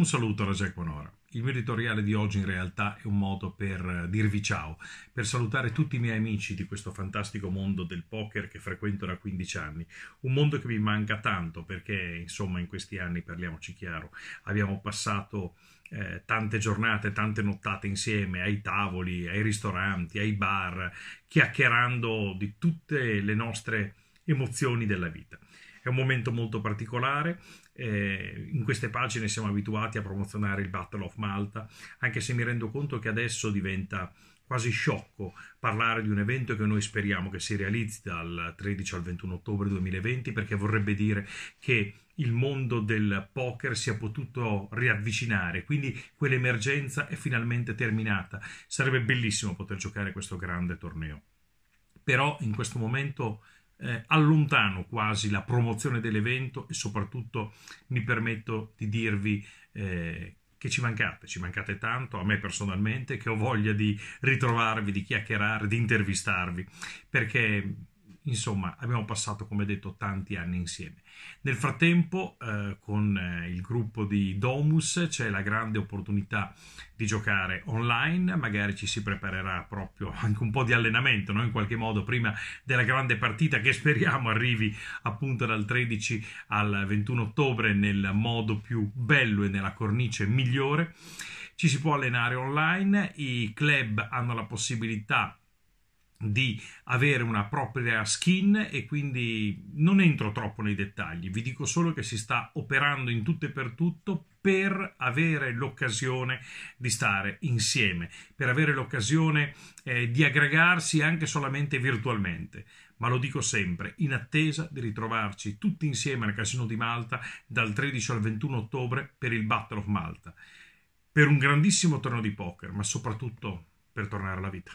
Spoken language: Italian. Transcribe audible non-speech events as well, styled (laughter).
Un saluto da Jack Bonora. Il mio editoriale di oggi in realtà è un modo per dirvi ciao, per salutare tutti i miei amici di questo fantastico mondo del poker che frequento da 15 anni, un mondo che mi manca tanto perché insomma in questi anni, parliamoci chiaro, abbiamo passato eh, tante giornate, tante nottate insieme ai tavoli, ai ristoranti, ai bar, chiacchierando di tutte le nostre emozioni della vita. È un momento molto particolare, eh, in queste pagine siamo abituati a promozionare il Battle of Malta, anche se mi rendo conto che adesso diventa quasi sciocco parlare di un evento che noi speriamo che si realizzi dal 13 al 21 ottobre 2020 perché vorrebbe dire che il mondo del poker si è potuto riavvicinare, quindi quell'emergenza è finalmente terminata. Sarebbe bellissimo poter giocare questo grande torneo. Però in questo momento eh, allontano quasi la promozione dell'evento e soprattutto mi permetto di dirvi eh, che ci mancate, ci mancate tanto, a me personalmente, che ho voglia di ritrovarvi, di chiacchierare, di intervistarvi, perché Insomma, abbiamo passato, come detto, tanti anni insieme. Nel frattempo, eh, con eh, il gruppo di Domus c'è la grande opportunità di giocare online, magari ci si preparerà proprio (laughs) anche un po' di allenamento, no? in qualche modo, prima della grande partita che speriamo arrivi appunto dal 13 al 21 ottobre nel modo più bello e nella cornice migliore. Ci si può allenare online, i club hanno la possibilità di avere una propria skin e quindi non entro troppo nei dettagli, vi dico solo che si sta operando in tutto e per tutto per avere l'occasione di stare insieme, per avere l'occasione eh, di aggregarsi anche solamente virtualmente. Ma lo dico sempre, in attesa di ritrovarci tutti insieme al Casino di Malta dal 13 al 21 ottobre per il Battle of Malta, per un grandissimo torneo di poker, ma soprattutto per tornare alla vita.